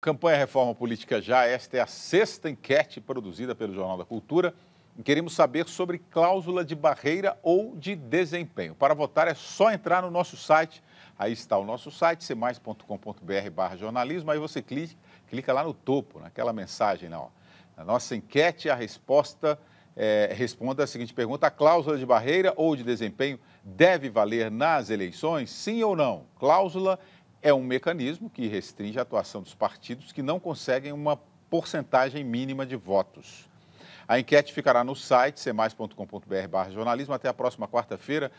Campanha Reforma Política Já, esta é a sexta enquete produzida pelo Jornal da Cultura. E queremos saber sobre cláusula de barreira ou de desempenho. Para votar é só entrar no nosso site. Aí está o nosso site, cmais.com.br barra jornalismo. Aí você clica, clica lá no topo, naquela mensagem lá. Ó. Na nossa enquete, a resposta é, responda a seguinte pergunta: a cláusula de barreira ou de desempenho deve valer nas eleições? Sim ou não? Cláusula é um mecanismo que restringe a atuação dos partidos que não conseguem uma porcentagem mínima de votos. A enquete ficará no site cmais.com.br jornalismo até a próxima quarta-feira.